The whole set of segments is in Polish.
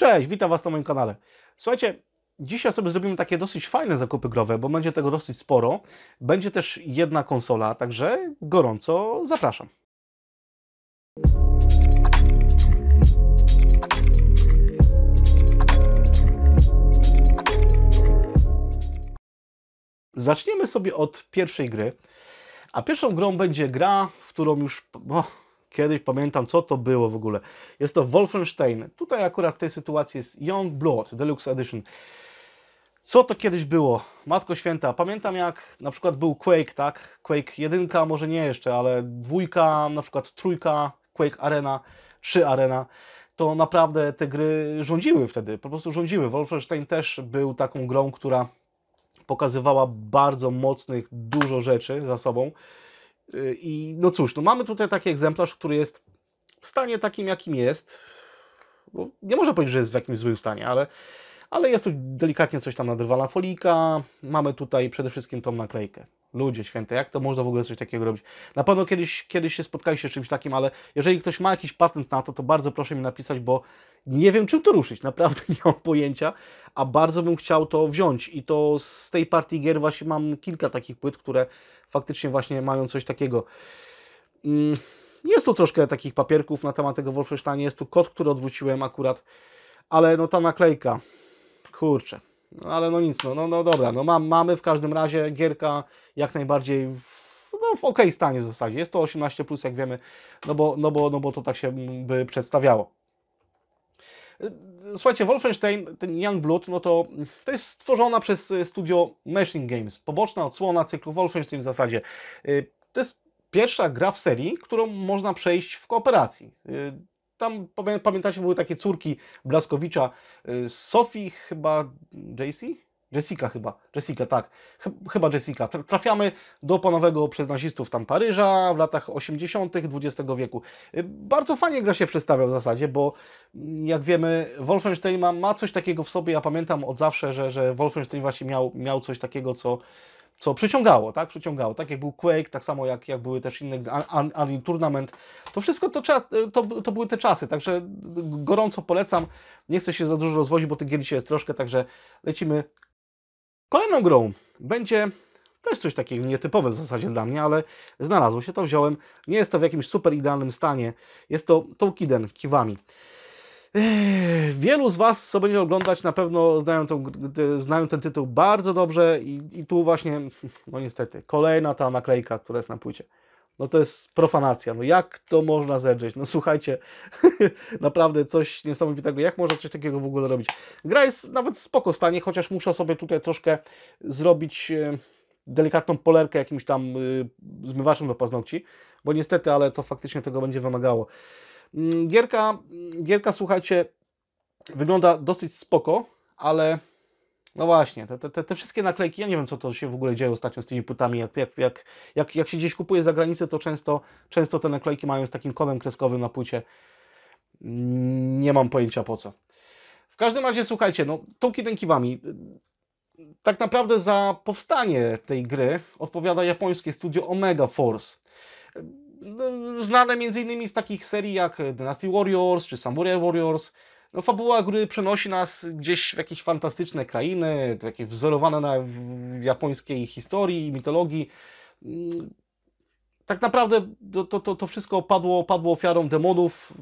Cześć, witam Was na moim kanale. Słuchajcie, dzisiaj sobie zrobimy takie dosyć fajne zakupy growe, bo będzie tego dosyć sporo. Będzie też jedna konsola, także gorąco zapraszam. Zaczniemy sobie od pierwszej gry. A pierwszą grą będzie gra, w którą już. Oh Kiedyś pamiętam, co to było w ogóle. Jest to Wolfenstein. Tutaj akurat w tej sytuacji jest Young Blood Deluxe Edition. Co to kiedyś było? Matko Święta, pamiętam jak na przykład był Quake, tak? Quake 1, może nie jeszcze, ale dwójka, na przykład trójka, Quake Arena, 3 Arena to naprawdę te gry rządziły wtedy, po prostu rządziły. Wolfenstein też był taką grą, która pokazywała bardzo mocnych, dużo rzeczy za sobą. I no cóż, no mamy tutaj taki egzemplarz, który jest w stanie takim, jakim jest. Bo nie można powiedzieć, że jest w jakimś złym stanie, ale, ale jest tu delikatnie coś tam nadrwana folika. Mamy tutaj przede wszystkim tą naklejkę. Ludzie święte, jak to można w ogóle coś takiego robić? Na pewno kiedyś, kiedyś się spotkaliście z czymś takim, ale jeżeli ktoś ma jakiś patent na to, to bardzo proszę mi napisać, bo nie wiem czym to ruszyć, naprawdę nie mam pojęcia, a bardzo bym chciał to wziąć i to z tej partii gier właśnie mam kilka takich płyt, które faktycznie właśnie mają coś takiego. Mm, jest tu troszkę takich papierków na temat tego Wolfensteina, jest tu kod, który odwróciłem akurat, ale no ta naklejka, kurczę, no ale no nic, no, no, no dobra, no mam, mamy w każdym razie gierka jak najbardziej w, no, w okej okay stanie w zasadzie. Jest to 18+, plus, jak wiemy, no bo, no, bo, no bo to tak się by przedstawiało. Słuchajcie, Wolfenstein, ten Youngblood, no to, to jest stworzona przez e, studio Machine Games. Poboczna odsłona cyklu Wolfenstein w zasadzie. E, to jest pierwsza gra w serii, którą można przejść w kooperacji. E, tam, pamiętacie, były takie córki Blaskowicza, Sophie chyba, JC? Jessica chyba, Jessica, tak, chyba Jessica. Trafiamy do panowego przez nazistów tam Paryża w latach 80. XX wieku. Y, bardzo fajnie gra się przedstawia w zasadzie, bo mm, jak wiemy, Wolfenstein ma, ma coś takiego w sobie. Ja pamiętam od zawsze, że, że Wolfenstein właśnie miał, miał coś takiego, co, co przyciągało, tak? Przyciągało. Tak jak był Quake, tak samo jak, jak były też inne, Unreal Tournament. To wszystko to, czas, y, to, to były te czasy, także y, gorąco polecam. Nie chcę się za dużo rozwozić, bo tych gier dzisiaj jest troszkę, także lecimy Kolejną grą będzie też coś takiego nietypowe w zasadzie dla mnie, ale znalazło się to, wziąłem. Nie jest to w jakimś super idealnym stanie. Jest to Tolkien Kiwami. Wielu z Was, co będzie oglądać, na pewno znają, tą, znają ten tytuł bardzo dobrze i, i, tu właśnie, no niestety, kolejna ta naklejka, która jest na płycie. No to jest profanacja. No jak to można zedrzeć? No słuchajcie, naprawdę coś niesamowitego. Jak można coś takiego w ogóle robić? Gra jest nawet spoko stanie, chociaż muszę sobie tutaj troszkę zrobić e, delikatną polerkę jakimś tam e, zmywaczem do paznokci, bo niestety, ale to faktycznie tego będzie wymagało. Mm, gierka, mm, gierka słuchajcie, wygląda dosyć spoko, ale no właśnie, te, te, te wszystkie naklejki, ja nie wiem co to się w ogóle dzieje ostatnio z tymi płytami, jak, jak, jak, jak, jak się gdzieś kupuje za granicę, to często, często te naklejki mają z takim kodem kreskowym na płycie. Nie mam pojęcia po co. W każdym razie słuchajcie, no Toki Denkiwami, tak naprawdę za powstanie tej gry odpowiada japońskie studio Omega Force. Znane m.in. z takich serii jak Dynasty Warriors czy Samurai Warriors, no, fabuła gry przenosi nas gdzieś w jakieś fantastyczne krainy, takie wzorowane na japońskiej historii, mitologii. Mm, tak naprawdę to, to, to wszystko padło, padło ofiarą demonów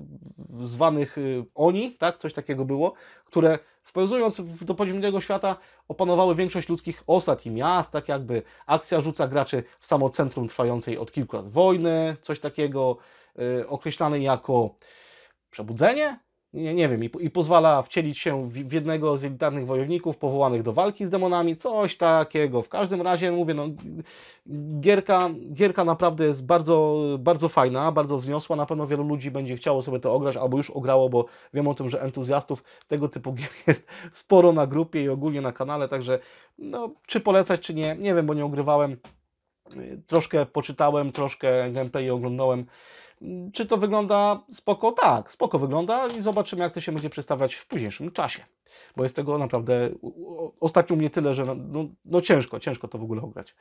zwanych y, Oni, tak? coś takiego było, które wpełzując do podziemnego świata opanowały większość ludzkich osad i miast, tak jakby akcja rzuca graczy w samo centrum trwającej od kilku lat wojny, coś takiego y, określane jako przebudzenie, nie, nie wiem, i, i pozwala wcielić się w, w, jednego z elitarnych wojowników powołanych do walki z demonami, coś takiego. W każdym razie, mówię, no, gierka, gierka naprawdę jest bardzo, bardzo fajna, bardzo wzniosła, na pewno wielu ludzi będzie chciało sobie to ograć, albo już ograło, bo wiem o tym, że entuzjastów tego typu gier jest sporo na grupie i ogólnie na kanale, także no, czy polecać, czy nie, nie wiem, bo nie ogrywałem. Troszkę poczytałem, troszkę gameplay oglądałem. Czy to wygląda spoko? Tak, spoko wygląda i zobaczymy, jak to się będzie przestawiać w późniejszym czasie. Bo jest tego naprawdę ostatnio mnie tyle, że no, no ciężko, ciężko to w ogóle ograć.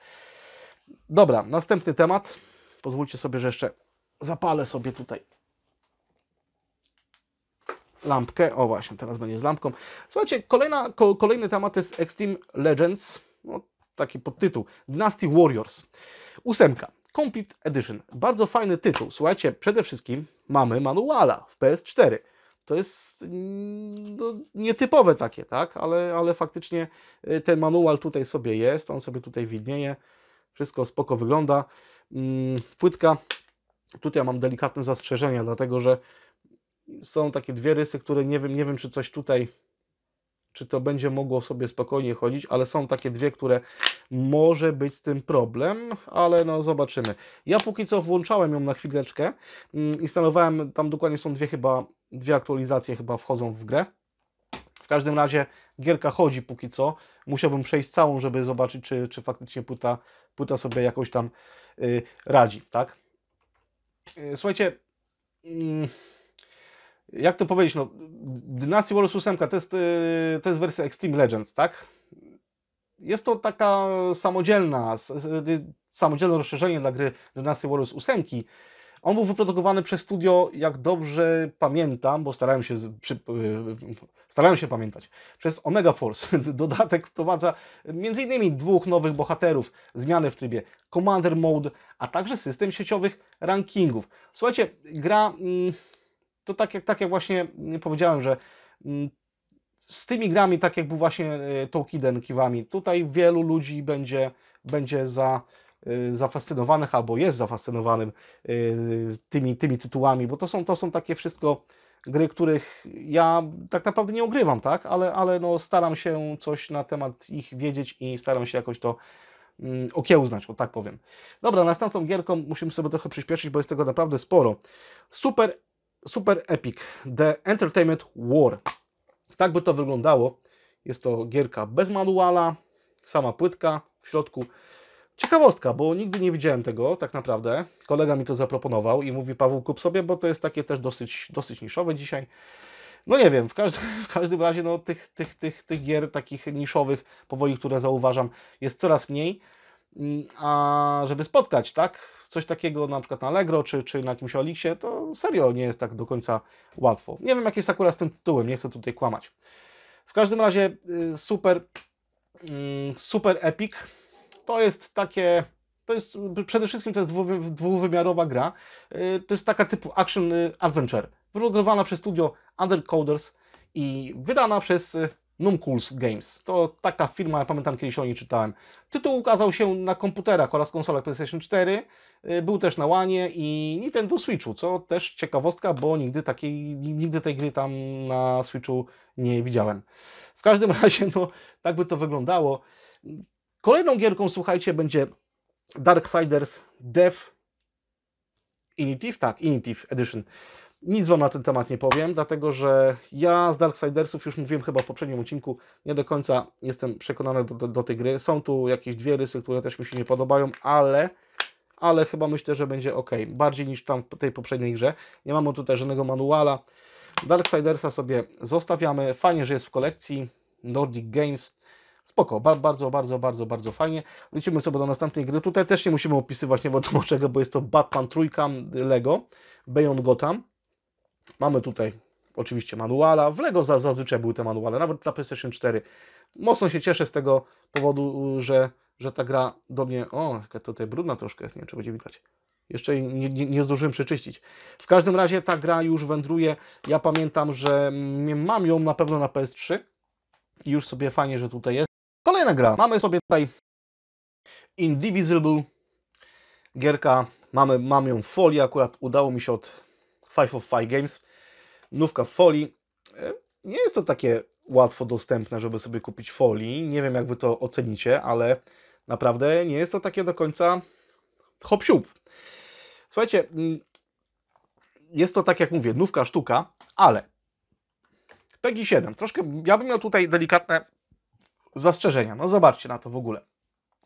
Dobra, następny temat. Pozwólcie sobie, że jeszcze zapalę sobie tutaj lampkę. O właśnie, teraz będzie z lampką. Słuchajcie, kolejna, ko, kolejny temat to jest Extreme Legends. No, taki podtytuł. Dynasty Warriors. Ósemka. Complete Edition. Bardzo fajny tytuł. Słuchajcie, przede wszystkim mamy manuala w PS4. To jest mm, no, nietypowe takie, tak? Ale, ale faktycznie y, ten manual tutaj sobie jest, on sobie tutaj widnieje. Wszystko spoko wygląda. Mm, płytka. Tutaj mam delikatne zastrzeżenia, dlatego że są takie dwie rysy, które nie wiem, nie wiem czy coś tutaj czy to będzie mogło sobie spokojnie chodzić, ale są takie dwie, które może być z tym problem, ale no zobaczymy. Ja póki co włączałem ją na chwileczkę, mm, instalowałem, tam dokładnie są dwie chyba, dwie aktualizacje chyba wchodzą w grę. W każdym razie gierka chodzi póki co. Musiałbym przejść całą, żeby zobaczyć, czy, czy faktycznie płyta, płyta sobie jakoś tam y, radzi, tak? Y, słuchajcie... Yy jak to powiedzieć, no, Dynasty Warriors 8 to jest, y, to jest wersja Extreme Legends, tak? Jest to taka samodzielna, y, samodzielne rozszerzenie dla gry Dynasty Warriors 8. On był wyprodukowany przez studio, jak dobrze pamiętam, bo starałem się, przy, y, starałem się pamiętać, przez Omega Force. Dodatek wprowadza m.in. dwóch nowych bohaterów, zmiany w trybie Commander Mode, a także system sieciowych rankingów. Słuchajcie, gra... Mm, to tak jak, tak jak właśnie mm, powiedziałem, że mm, z tymi grami, tak jak był właśnie e, Tolkien Kiwami, tutaj wielu ludzi będzie, będzie za, e, zafascynowanych albo jest zafascynowanym e, tymi, tymi tytułami, bo to są, to są takie wszystko gry, których ja tak naprawdę nie ogrywam, tak? Ale, ale no staram się coś na temat ich wiedzieć i staram się jakoś to mm, okiełznać, o tak powiem. Dobra, następną gierką musimy sobie trochę przyspieszyć, bo jest tego naprawdę sporo. Super Super Epic The Entertainment War. Tak by to wyglądało. Jest to gierka bez manuala, sama płytka w środku. Ciekawostka, bo nigdy nie widziałem tego tak naprawdę. Kolega mi to zaproponował i mówi Paweł kup sobie, bo to jest takie też dosyć, dosyć niszowe dzisiaj. No nie wiem, w, każdy, w każdym razie no, tych, tych, tych, tych gier takich niszowych powoli, które zauważam jest coraz mniej. Mm, a żeby spotkać tak coś takiego na przykład na Allegro czy, czy na jakimś Oliksie, to serio nie jest tak do końca łatwo. Nie wiem, jak jest akurat z tym tytułem, nie chcę tutaj kłamać. W każdym razie y, super, mm, super epic. To jest takie, to jest przede wszystkim to jest dwuwymiarowa gra. Y, to jest taka typu action y, adventure, produkowana przez studio Undercoders i wydana przez Numcools Games. To taka firma, pamiętam kiedyś o niej czytałem. Tytuł ukazał się na komputerach oraz konsolach PlayStation 4, y, był też na łanie i Nintendo Switchu, co też ciekawostka, bo nigdy, takiej, nigdy tej gry tam na Switchu nie widziałem. W każdym razie, no, tak by to wyglądało. Kolejną gierką, słuchajcie, będzie Darksiders Death Initiative, tak, Initiative Edition. Nic Wam na ten temat nie powiem, dlatego że ja z Darksidersów już mówiłem chyba w poprzednim odcinku, nie do końca jestem przekonany do, do, do tej gry. Są tu jakieś dwie rysy, które też mi się nie podobają, ale ale chyba myślę, że będzie ok. Bardziej niż tam w tej poprzedniej grze. Nie mamy tutaj żadnego manuala. Darksidersa sobie zostawiamy. Fajnie, że jest w kolekcji Nordic Games. Spoko, ba bardzo, bardzo, bardzo, bardzo fajnie. Lecimy sobie do następnej gry. Tutaj też nie musimy opisywać nie wiadomo czego, bo jest to Batman Trójka Lego, Beyond Gotham. Mamy tutaj oczywiście manuala. W LEGO zazwyczaj były te manuale, nawet na PlayStation 4. Mocno się cieszę z tego powodu, y, że, że ta gra do mnie... O, jaka tutaj brudna troszkę jest, nie wiem, czy będzie widać. Jeszcze nie, nie, nie zdążyłem przeczyścić. W każdym razie ta gra już wędruje. Ja pamiętam, że mm, mam ją na pewno na PS3 i już sobie fajnie, że tutaj jest. Kolejna gra. Mamy sobie tutaj Indivisible, gierka. Mamy, mam ją w folii akurat. Udało mi się od Five of Five Games. Nówka w folii. E, nie jest to takie łatwo dostępne, żeby sobie kupić folii. Nie wiem, jak Wy to ocenicie, ale naprawdę nie jest to takie do końca hop -siup. Słuchajcie, mm, jest to tak jak mówię, nówka sztuka, ale PEGI 7, troszkę, ja bym miał tutaj delikatne zastrzeżenia. No zobaczcie na to w ogóle.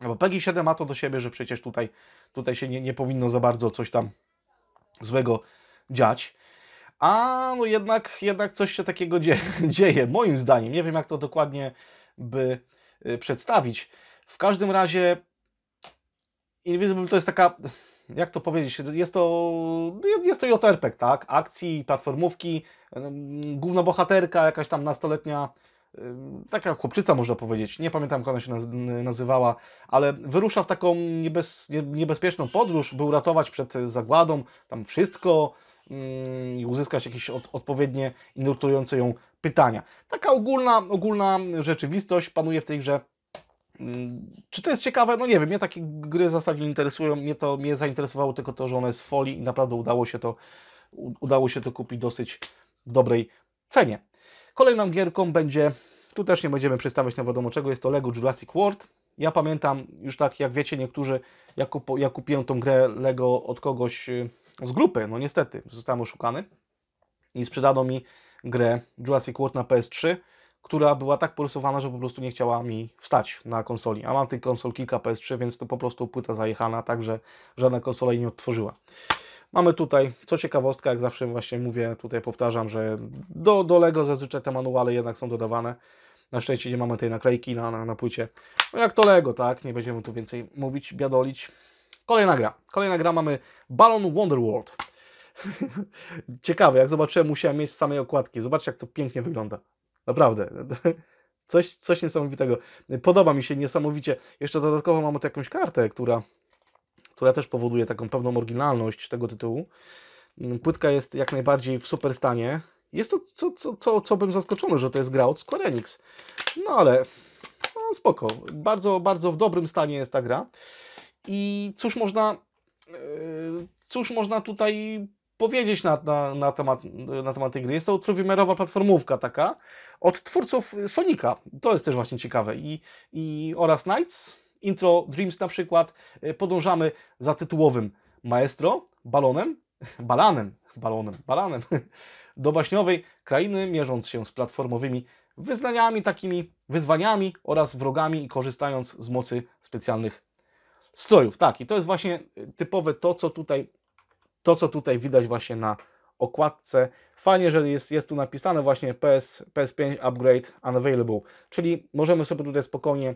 No, bo PEGI 7 ma to do siebie, że przecież tutaj, tutaj się nie, nie powinno za bardzo coś tam złego dziać. A no jednak, jednak coś się takiego dzieje, dzieje, moim zdaniem. Nie wiem, jak to dokładnie by y, przedstawić. W każdym razie Invisible to jest taka, jak to powiedzieć, jest to, jest to JRPG, tak? Akcji, platformówki, główna bohaterka, jakaś tam nastoletnia, taka chłopczyca można powiedzieć, nie pamiętam jak ona się nazywała, ale wyrusza w taką niebez, niebezpieczną podróż, by uratować przed zagładą tam wszystko, Mm, i uzyskać jakieś od, odpowiednie i nurtujące ją pytania. Taka ogólna, ogólna rzeczywistość panuje w tej grze. Mm, czy to jest ciekawe? No nie wiem, mnie takie gry w zasadzie interesują. Mnie to mnie zainteresowało tylko to, że one jest folii i naprawdę udało się to, udało się to kupić dosyć w dobrej cenie. Kolejną gierką będzie, tu też nie będziemy przedstawiać na wiadomo czego, jest to LEGO Jurassic World. Ja pamiętam już tak, jak wiecie niektórzy, jak, kupo, jak kupiłem tą grę LEGO od kogoś y, z grupy, no niestety, zostałem oszukany i sprzedano mi grę Jurassic World na PS3, która była tak porysowana, że po prostu nie chciała mi wstać na konsoli. A mam tych konsol kilka PS3, więc to po prostu płyta zajechana, także żadna konsola jej nie odtworzyła. Mamy tutaj, co ciekawostka, jak zawsze właśnie mówię, tutaj powtarzam, że do, do LEGO zazwyczaj te manuale jednak są dodawane. Na szczęście nie mamy tej naklejki na, na, na płycie. No jak to LEGO, tak? Nie będziemy tu więcej mówić, biadolić. Kolejna gra. Kolejna gra mamy Balon Wonderworld. Ciekawe, jak zobaczyłem, musiałem mieć z samej okładki. Zobaczcie, jak to pięknie wygląda. Naprawdę. Coś, coś niesamowitego. Podoba mi się niesamowicie. Jeszcze dodatkowo mamy tu jakąś kartę, która, która też powoduje taką pewną oryginalność tego tytułu. Płytka jest jak najbardziej w super stanie. Jest to, co, co, co, co bym zaskoczony, że to jest gra od Square Enix. No ale no, spoko. Bardzo, bardzo w dobrym stanie jest ta gra. I cóż można, e, cóż można tutaj powiedzieć na, na, na, temat, na temat tej gry? Jest to trójwymiarowa platformówka taka od twórców Sonika. To jest też właśnie ciekawe. I, i oraz Knights, intro Dreams na przykład. E, podążamy za tytułowym maestro, balonem, balanem, balonem, balanem do baśniowej krainy, mierząc się z platformowymi wyznaniami, takimi wyzwaniami oraz wrogami i korzystając z mocy specjalnych strojów. Tak, i to jest właśnie y, typowe to, co tutaj, to, co tutaj widać właśnie na okładce. Fajnie, że jest, jest tu napisane właśnie PS, PS5 Upgrade Unavailable, czyli możemy sobie tutaj spokojnie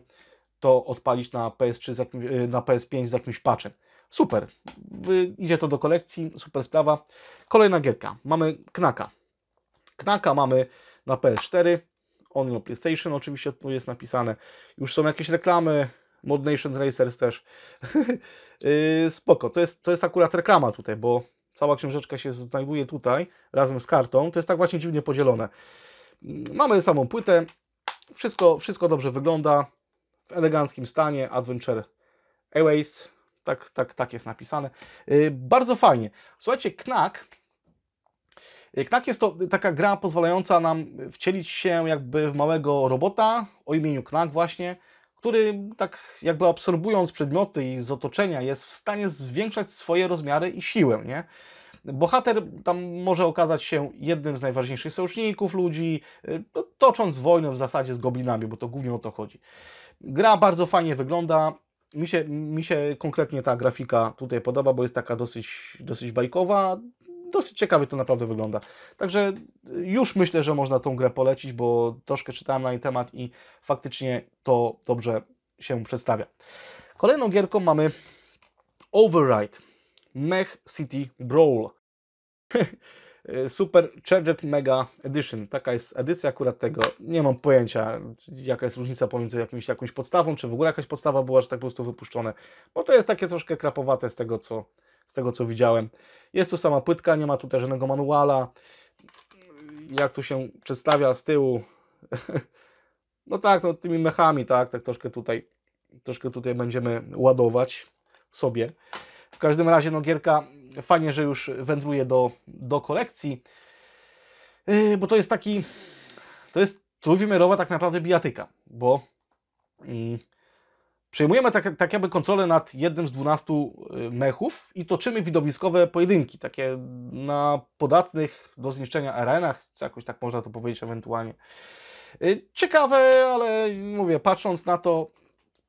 to odpalić na, PS3 jakimś, y, na PS5 z jakimś patchem. Super, y, idzie to do kolekcji, super sprawa. Kolejna gierka, mamy Knaka. Knaka mamy na PS4, on PlayStation oczywiście tu jest napisane. Już są jakieś reklamy, Mod Nation Racers też. Y, spoko, to jest, to jest akurat reklama tutaj, bo cała książeczka się znajduje tutaj, razem z kartą. To jest tak właśnie dziwnie podzielone. Mamy samą płytę, wszystko, wszystko dobrze wygląda, w eleganckim stanie, Adventure Airways, tak, tak, tak jest napisane. Y, bardzo fajnie. Słuchajcie, Knack, y, Knack jest to taka gra pozwalająca nam wcielić się jakby w małego robota o imieniu Knack właśnie, który tak jakby absorbując przedmioty i z otoczenia jest w stanie zwiększać swoje rozmiary i siłę, nie? Bohater tam może okazać się jednym z najważniejszych sojuszników ludzi, y, tocząc wojnę w zasadzie z goblinami, bo to głównie o to chodzi. Gra bardzo fajnie wygląda. Mi się, mi się konkretnie ta grafika tutaj podoba, bo jest taka dosyć, dosyć bajkowa, dosyć ciekawie to naprawdę wygląda. Także y, już myślę, że można tą grę polecić, bo troszkę czytałem na jej temat i faktycznie to dobrze się przedstawia. Kolejną gierką mamy Override Mech City Brawl. Super Charged Mega Edition. Taka jest edycja akurat tego. Nie mam pojęcia, jaka jest różnica pomiędzy jakimś, jakąś podstawą, czy w ogóle jakaś podstawa była, że tak po prostu wypuszczone. Bo to jest takie troszkę krapowate z tego, co, z tego co widziałem. Jest tu sama płytka, nie ma tutaj żadnego manuala. Jak tu się przedstawia z tyłu. No tak, no tymi mechami, tak, tak troszkę tutaj, troszkę tutaj będziemy ładować sobie. W każdym razie, no gierka fajnie, że już wędruje do, do kolekcji, yy, bo to jest taki, to jest trójwymiarowa tak naprawdę bijatyka, bo yy, Przejmujemy tak, tak jakby kontrolę nad jednym z 12 y, mechów i toczymy widowiskowe pojedynki, takie na podatnych do zniszczenia arenach, jakoś tak można to powiedzieć ewentualnie. Y, ciekawe, ale mówię, patrząc na to,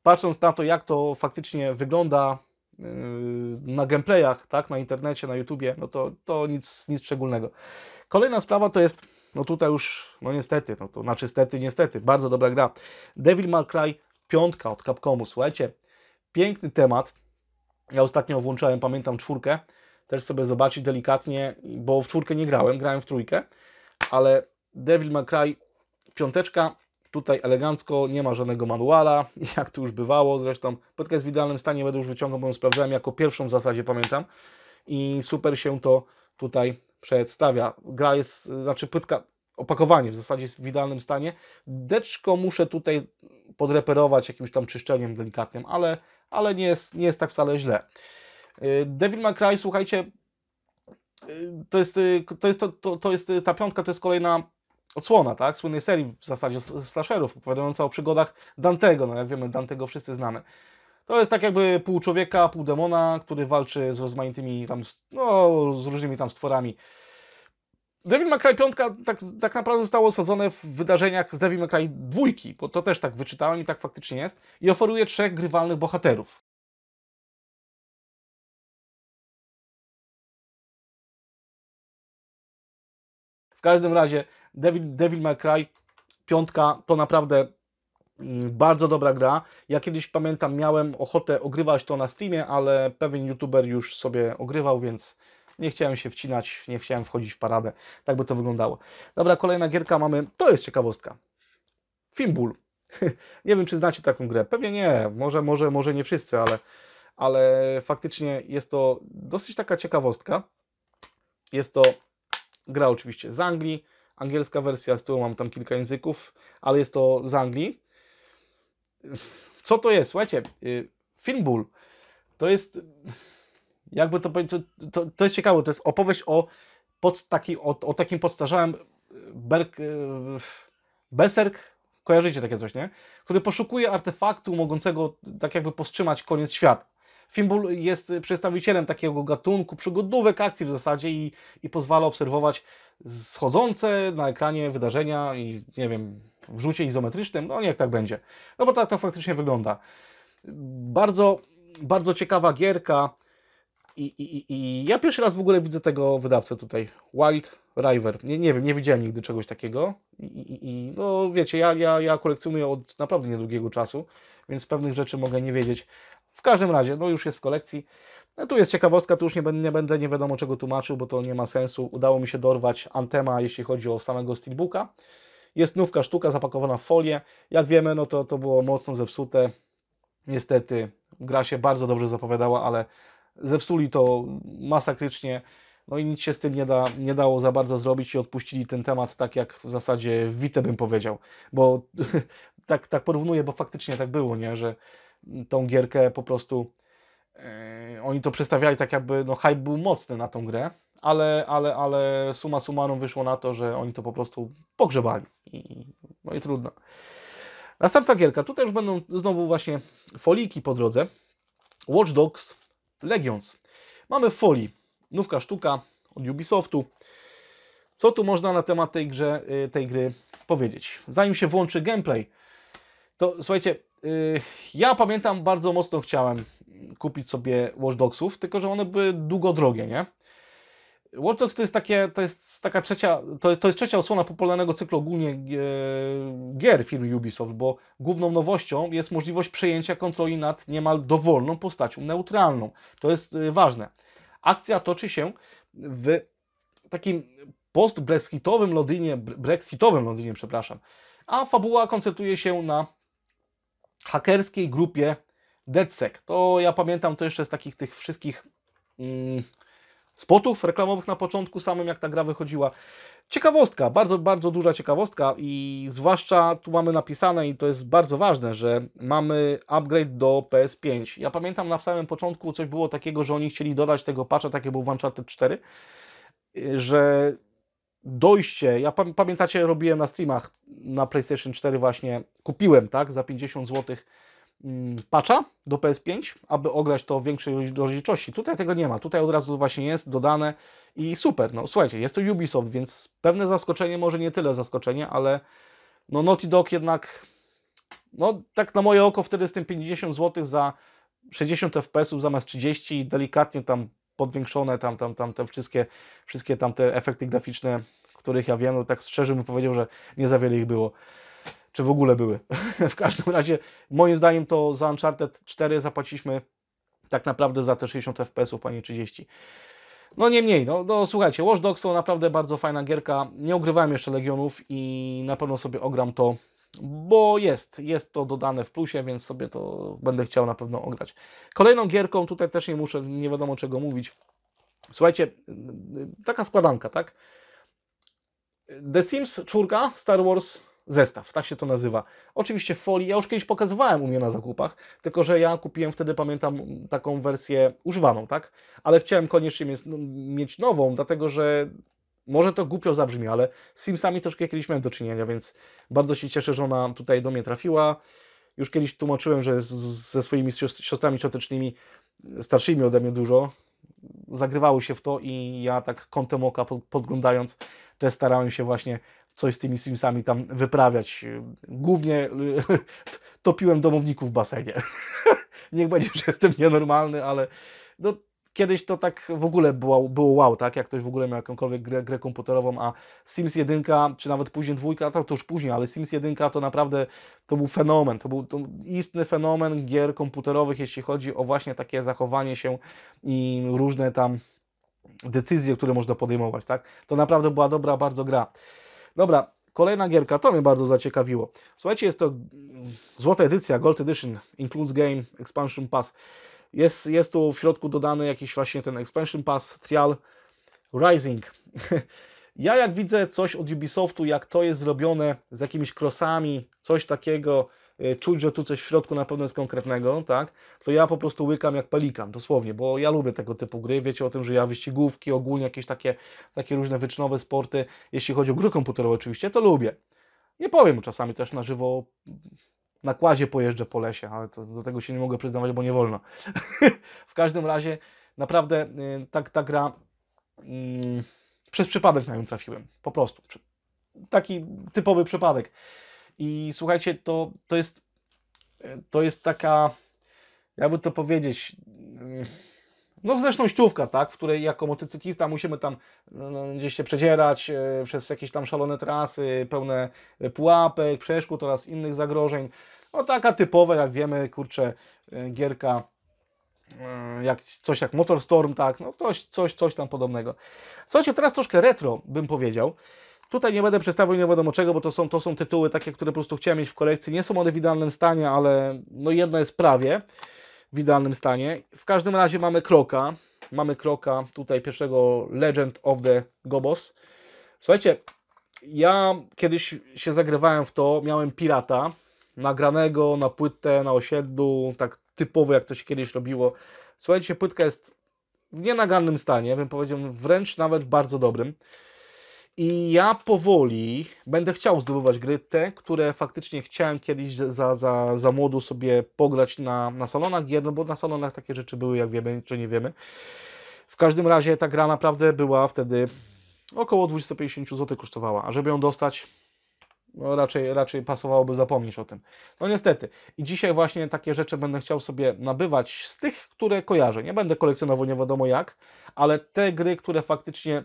patrząc na to, jak to faktycznie wygląda y, na gameplayach, tak, na internecie, na YouTubie, no to, to nic, nic szczególnego. Kolejna sprawa to jest, no tutaj już, no niestety, no to znaczy stety, niestety, bardzo dobra gra. Devil May Cry piątka od Capcomu, słuchajcie, piękny temat. Ja ostatnio włączałem, pamiętam, czwórkę, też sobie zobaczyć delikatnie, bo w czwórkę nie grałem, grałem w trójkę, ale Devil May Cry piąteczka, tutaj elegancko, nie ma żadnego manuala, jak to już bywało zresztą. Płytka jest w idealnym stanie, będę już wyciągnął, bo ją sprawdzałem jako pierwszą w zasadzie, pamiętam. I super się to tutaj przedstawia. Gra jest, znaczy płytka opakowanie w zasadzie w idealnym stanie. Deczko muszę tutaj podreperować jakimś tam czyszczeniem delikatnym, ale, ale nie, jest, nie jest tak wcale źle. Y, Devil May Cry, słuchajcie, y, to jest, y, to jest, to, to, to jest ta piątka, to jest kolejna odsłona, tak? Słynnej serii w zasadzie slasherów, opowiadająca o przygodach Dantego. No jak wiemy, Dantego wszyscy znamy. To jest tak jakby pół człowieka, pół demona, który walczy z rozmaitymi tam, no, z różnymi tam stworami Devil May Cry 5 tak, tak naprawdę zostało osadzone w wydarzeniach z Devil May Cry 2, bo to też tak wyczytałem i tak faktycznie jest, i oferuje trzech grywalnych bohaterów. W każdym razie Devil, Devil May Cry 5 to naprawdę mm, bardzo dobra gra. Ja kiedyś pamiętam, miałem ochotę ogrywać to na Steamie, ale pewien youtuber już sobie ogrywał, więc nie chciałem się wcinać, nie chciałem wchodzić w paradę. Tak by to wyglądało. Dobra, kolejna gierka mamy. To jest ciekawostka. Fimbul. nie wiem, czy znacie taką grę. Pewnie nie. Może, może, może nie wszyscy, ale, ale faktycznie jest to dosyć taka ciekawostka. Jest to gra oczywiście z Anglii. Angielska wersja, z tyłu mam tam kilka języków, ale jest to z Anglii. Co to jest? Słuchajcie, y, Finbull to jest jakby to, to, to jest ciekawe, to jest opowieść o, pod taki, o, o takim podstarzałem Berk, e, Berserk, kojarzycie takie coś, nie? Który poszukuje artefaktu mogącego tak jakby powstrzymać koniec świata. Fimbul jest przedstawicielem takiego gatunku przygodówek akcji w zasadzie i, i pozwala obserwować schodzące na ekranie wydarzenia i nie wiem, w rzucie izometrycznym, no niech tak będzie. No bo tak to faktycznie wygląda. Bardzo, bardzo ciekawa gierka, i, i, i ja pierwszy raz w ogóle widzę tego wydawcę tutaj. Wild River. Nie, nie wiem, nie widziałem nigdy czegoś takiego. I, i, i no wiecie, ja, ja, ja kolekcjonuję od naprawdę niedługiego czasu, więc pewnych rzeczy mogę nie wiedzieć. W każdym razie, no już jest w kolekcji. No, tu jest ciekawostka, tu już nie będę, nie będę nie wiadomo czego tłumaczył, bo to nie ma sensu. Udało mi się dorwać Antema, jeśli chodzi o samego Steelbooka. Jest nówka sztuka zapakowana w folię. Jak wiemy, no to, to było mocno zepsute. Niestety gra się bardzo dobrze zapowiadała, ale Zepsuli to masakrycznie. No i nic się z tym nie, da, nie dało za bardzo zrobić i odpuścili ten temat tak jak w zasadzie wite bym powiedział, bo tak, tak porównuję, bo faktycznie tak było, nie, że tą gierkę po prostu yy, oni to przedstawiali tak jakby, no hype był mocny na tą grę, ale, ale, ale suma summarum wyszło na to, że oni to po prostu pogrzebali i, no i trudno. Następna gierka, tutaj już będą znowu właśnie foliki po drodze, Watch Dogs Legions. Mamy w folii. Nówka sztuka od Ubisoftu. Co tu można na temat tej, grze, y, tej gry powiedzieć? Zanim się włączy gameplay, to słuchajcie, y, ja pamiętam bardzo mocno chciałem kupić sobie Watch Dogsów, tylko że one były długo drogie, nie? Watch Dogs to jest, takie, to jest taka trzecia, to, to jest trzecia osłona popularnego cyklu ogólnie e, gier filmu Ubisoft, bo główną nowością jest możliwość przejęcia kontroli nad niemal dowolną postacią neutralną. To jest e, ważne. Akcja toczy się w takim post-brexitowym Londynie, brexitowym Londynie, przepraszam, a fabuła koncentruje się na hakerskiej grupie DedSec. To ja pamiętam to jeszcze z takich tych wszystkich... Mm, spotów reklamowych na początku samym, jak ta gra wychodziła. Ciekawostka, bardzo, bardzo duża ciekawostka i zwłaszcza tu mamy napisane i to jest bardzo ważne, że mamy upgrade do PS5. Ja pamiętam na samym początku coś było takiego, że oni chcieli dodać tego patcha, takie było w Uncharted 4, że dojście, ja pamiętacie robiłem na streamach na PlayStation 4 właśnie, kupiłem tak za 50 złotych Mm, patcha do PS5, aby ograć to w większej rozdzielczości. Tutaj tego nie ma, tutaj od razu właśnie jest dodane i super. No słuchajcie, jest to Ubisoft, więc pewne zaskoczenie, może nie tyle zaskoczenie, ale no Naughty Dog jednak, no tak na moje oko wtedy z tym 50 zł za 60 fps zamiast 30 delikatnie tam podwiększone tam, tam, tam te wszystkie, wszystkie tam te efekty graficzne, których ja wiem, no tak szczerze bym powiedział, że nie za wiele ich było czy w ogóle były. w każdym razie, moim zdaniem, to za Uncharted 4 zapłaciliśmy tak naprawdę za te 60 fps panie, 30. No niemniej, no, no słuchajcie, Watch Dogs to naprawdę bardzo fajna gierka. Nie ogrywałem jeszcze Legionów i na pewno sobie ogram to, bo jest, jest to dodane w plusie, więc sobie to będę chciał na pewno ograć. Kolejną gierką, tutaj też nie muszę, nie wiadomo czego mówić. Słuchajcie, taka składanka, tak? The Sims 4, Star Wars zestaw, tak się to nazywa. Oczywiście w folii, ja już kiedyś pokazywałem u mnie na zakupach, tylko że ja kupiłem wtedy, pamiętam, taką wersję używaną, tak? Ale chciałem koniecznie no, mieć, nową, dlatego że może to głupio zabrzmi, ale z Simsami troszkę kiedyś miałem do czynienia, więc bardzo się cieszę, że ona tutaj do mnie trafiła. Już kiedyś tłumaczyłem, że z, ze swoimi siostrami ciotecznymi, starszymi ode mnie dużo, zagrywały się w to i ja tak kątem oka podglądając też starałem się właśnie coś z tymi Simsami tam wyprawiać. Głównie y, topiłem domowników w basenie. Niech będzie, że jestem nienormalny, ale no, kiedyś to tak w ogóle było, było wow, tak? Jak ktoś w ogóle miał jakąkolwiek grę, grę komputerową, a Sims 1, czy nawet później 2, to, no to już później, ale Sims 1 to naprawdę to był fenomen, to był to istny fenomen gier komputerowych, jeśli chodzi o właśnie takie zachowanie się i różne tam decyzje, które można podejmować, tak? To naprawdę była dobra bardzo gra. Dobra, kolejna gierka, to mnie bardzo zaciekawiło. Słuchajcie, jest to złota edycja, Gold Edition, Includes Game, Expansion Pass. Jest, jest tu w środku dodany jakiś właśnie ten Expansion Pass, Trial, Rising. ja jak widzę coś od Ubisoftu, jak to jest zrobione z jakimiś krosami, coś takiego, Y, czuć, że tu coś w środku na pewno jest konkretnego, tak? To ja po prostu łykam jak pelikam, dosłownie, bo ja lubię tego typu gry. Wiecie o tym, że ja wyścigówki, ogólnie jakieś takie, takie różne wyczynowe sporty, jeśli chodzi o gry komputerowe oczywiście, to lubię. Nie powiem, czasami też na żywo na kładzie pojeżdżę po lesie, ale to, do tego się nie mogę przyznawać, bo nie wolno. w każdym razie naprawdę y, tak ta gra mm, przez przypadek na nią trafiłem, po prostu. Taki typowy przypadek. I słuchajcie, to, to jest e, to jest taka, jakby to powiedzieć, mm, no zresztą ściówka, tak, w której jako motocyklista musimy tam no, no, gdzieś się przedzierać e, przez jakieś tam szalone trasy, pełne pułapek, przeszkód oraz innych zagrożeń. No taka typowa, jak wiemy, kurczę, e, gierka jak, coś jak Motorstorm, tak, no coś, coś, coś tam podobnego. Słuchajcie, teraz troszkę retro bym powiedział. Tutaj nie będę przedstawiał nie wiadomo czego, bo to są, to są tytuły takie, które po prostu chciałem mieć w kolekcji. Nie są one w idealnym stanie, ale no jedna jest prawie w idealnym stanie. W każdym razie mamy Kroka. Mamy Kroka, tutaj pierwszego Legend of the Gobos. Słuchajcie, ja kiedyś się zagrywałem w to, miałem Pirata, nagranego na płytę, na osiedlu, tak typowo jak to się kiedyś robiło. Słuchajcie, płytka jest w nienagannym stanie, bym powiedział wręcz nawet bardzo dobrym. I ja powoli będę chciał zdobywać gry te, które faktycznie chciałem kiedyś za, za, za młodu sobie pograć na, na salonach gier, no bo na salonach takie rzeczy były, jak wiemy, czy nie wiemy. W każdym razie ta gra naprawdę była wtedy około 250 zł kosztowała, a żeby ją dostać, no raczej, raczej pasowałoby zapomnieć o tym. No niestety. I dzisiaj właśnie takie rzeczy będę chciał sobie nabywać z tych, które kojarzę. Nie będę kolekcjonował nie wiadomo jak, ale te gry, które faktycznie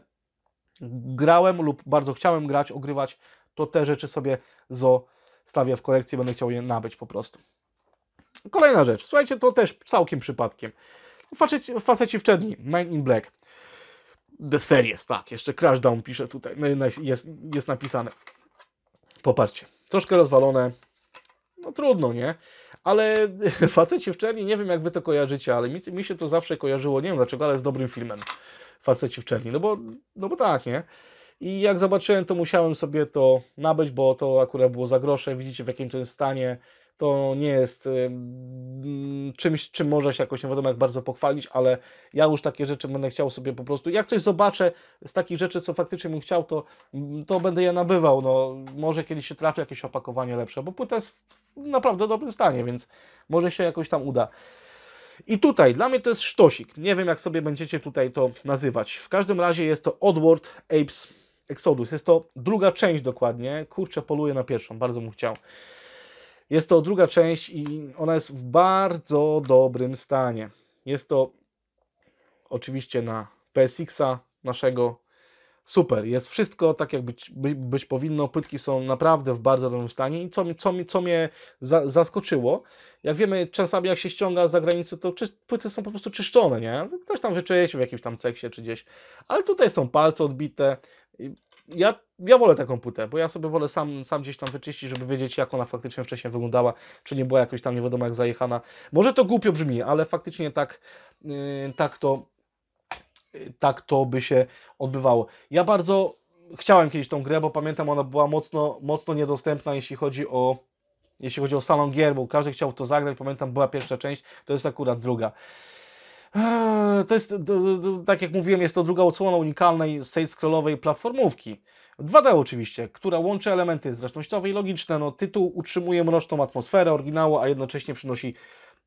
grałem lub bardzo chciałem grać, ogrywać, to te rzeczy sobie zostawię w kolekcji, będę chciał je nabyć po prostu. Kolejna rzecz, słuchajcie, to też całkiem przypadkiem. Faceci, faceci w Man in Black. The Series, tak, jeszcze Crash Down pisze tutaj, no jest, jest napisane. Popatrzcie, troszkę rozwalone, no trudno, nie? Ale faceci w Czerni, nie wiem jak wy to kojarzycie, ale mi, mi się to zawsze kojarzyło, nie wiem dlaczego, ale z dobrym filmem faceci w czerni, no bo, no bo tak, nie? I jak zobaczyłem, to musiałem sobie to nabyć, bo to akurat było za grosze. Widzicie, w jakim to jest stanie. To nie jest czymś, czym może się jakoś nie wiadomo jak bardzo pochwalić, ale ja już takie rzeczy będę chciał sobie po prostu. Jak coś zobaczę z takich rzeczy, co faktycznie bym chciał, to, mm, to będę je nabywał. No, może kiedyś się trafi jakieś opakowanie lepsze, bo płyta jest w naprawdę dobrym stanie, więc może się jakoś tam uda. I tutaj dla mnie to jest sztosik. Nie wiem, jak sobie będziecie tutaj to nazywać. W każdym razie jest to Oddworld Apes Exodus. Jest to druga część dokładnie. Kurczę, poluję na pierwszą, bardzo bym chciał. Jest to druga część i ona jest w bardzo dobrym stanie. Jest to oczywiście na PSX-a naszego, super, jest wszystko tak, jak być, być powinno. Płytki są naprawdę w bardzo dobrym stanie i co, co, co mnie za, zaskoczyło, jak wiemy, czasami jak się ściąga z zagranicy, to czy, płyty są po prostu czyszczone, nie? Ktoś tam wyczyścił w jakimś tam seksie czy gdzieś, ale tutaj są palce odbite. Ja, ja wolę taką płytę, bo ja sobie wolę sam, sam gdzieś tam wyczyścić, żeby wiedzieć, jak ona faktycznie wcześniej wyglądała, czy nie była jakoś tam nie wiadomo jak zajechana. Może to głupio brzmi, ale faktycznie tak, yy, tak to tak to by się odbywało. Ja bardzo chciałem kiedyś tą grę, bo pamiętam, ona była mocno, mocno niedostępna, jeśli chodzi o jeśli chodzi o salon gier, bo każdy chciał to zagrać. Pamiętam, była pierwsza część, to jest akurat druga. Eee, to jest, tak jak mówiłem, jest to druga odsłona unikalnej side-scrollowej platformówki. 2D oczywiście, która łączy elementy zręcznościowe i logiczne. No, tytuł utrzymuje mroczną atmosferę oryginału, a jednocześnie przynosi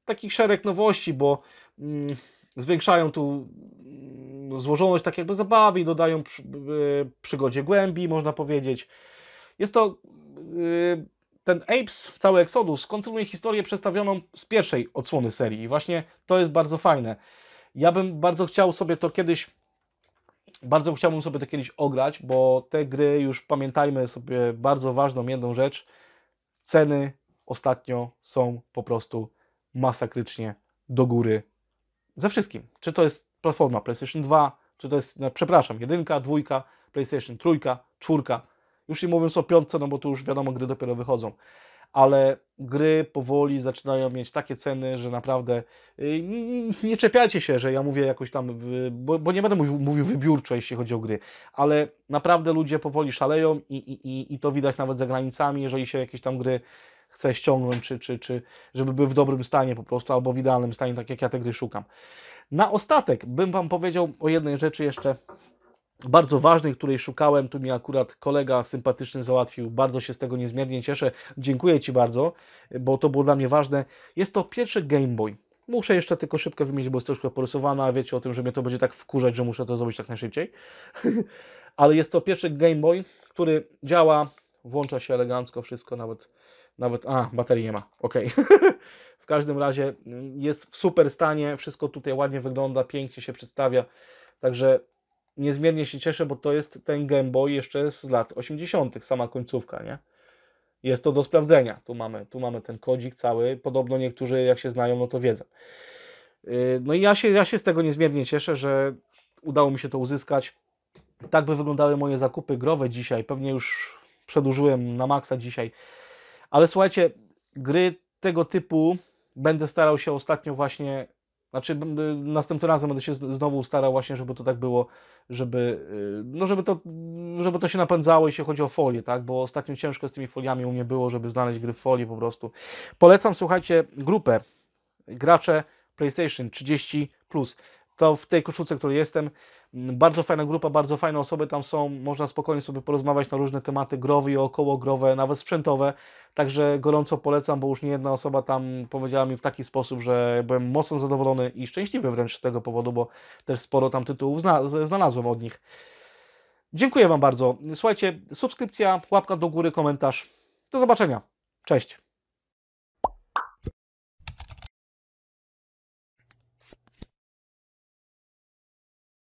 taki szereg nowości, bo mm, zwiększają tu złożoność tak jakby zabawi, dodają przy, e, przygodzie głębi, można powiedzieć. Jest to e, ten Apes, cały Exodus, kontynuuje historię przedstawioną z pierwszej odsłony serii i właśnie to jest bardzo fajne. Ja bym bardzo chciał sobie to kiedyś bardzo chciałbym sobie to kiedyś ograć, bo te gry już pamiętajmy sobie bardzo ważną jedną rzecz. Ceny ostatnio są po prostu masakrycznie do góry ze wszystkim. Czy to jest platforma PlayStation 2, czy to jest, no, przepraszam, jedynka, dwójka, PlayStation trójka, czwórka. Już nie mówiąc o piątce, no bo tu już wiadomo, gry dopiero wychodzą. Ale gry powoli zaczynają mieć takie ceny, że naprawdę y, nie, nie czepiajcie się, że ja mówię jakoś tam, y, bo, bo nie będę mówił, mówił, wybiórczo, jeśli chodzi o gry, ale naprawdę ludzie powoli szaleją i, i, i, i to widać nawet za granicami, jeżeli się jakieś tam gry chcę ściągnąć, czy, czy, czy żeby był w dobrym stanie po prostu, albo w idealnym stanie, tak jak ja tego szukam. Na ostatek bym Wam powiedział o jednej rzeczy jeszcze bardzo ważnej, której szukałem. Tu mi akurat kolega sympatyczny załatwił. Bardzo się z tego niezmiernie cieszę. Dziękuję Ci bardzo, bo to było dla mnie ważne. Jest to pierwszy Game Boy. Muszę jeszcze tylko szybko wymienić, bo jest troszkę porysowana, a wiecie o tym, że mnie to będzie tak wkurzać, że muszę to zrobić tak najszybciej. Ale jest to pierwszy Game Boy, który działa, włącza się elegancko wszystko, nawet nawet, a, baterii nie ma, ok. w każdym razie mm, jest w super stanie, wszystko tutaj ładnie wygląda, pięknie się przedstawia, także niezmiernie się cieszę, bo to jest ten Game Boy jeszcze z lat 80., sama końcówka, nie? Jest to do sprawdzenia. Tu mamy, tu mamy ten kodzik cały. Podobno niektórzy, jak się znają, no to wiedzą. Y, no i ja się, ja się z tego niezmiernie cieszę, że udało mi się to uzyskać. Tak by wyglądały moje zakupy growe dzisiaj. Pewnie już przedłużyłem na maksa dzisiaj ale słuchajcie, gry tego typu będę starał się ostatnio właśnie, znaczy następnym razem będę się znowu starał właśnie, żeby to tak było, żeby, y, no żeby to, żeby to się napędzało, jeśli chodzi o folię, tak, bo ostatnio ciężko z tymi foliami u mnie było, żeby znaleźć gry w folii po prostu. Polecam, słuchajcie, grupę gracze PlayStation 30+. Plus. To w tej koszulce, w której jestem, bardzo fajna grupa, bardzo fajne osoby tam są. Można spokojnie sobie porozmawiać na różne tematy growy i okołogrowe, nawet sprzętowe. Także gorąco polecam, bo już nie jedna osoba tam powiedziała mi w taki sposób, że byłem mocno zadowolony i szczęśliwy wręcz z tego powodu, bo też sporo tam tytułów znalazłem od nich. Dziękuję Wam bardzo. Słuchajcie, subskrypcja, łapka do góry, komentarz. Do zobaczenia. Cześć.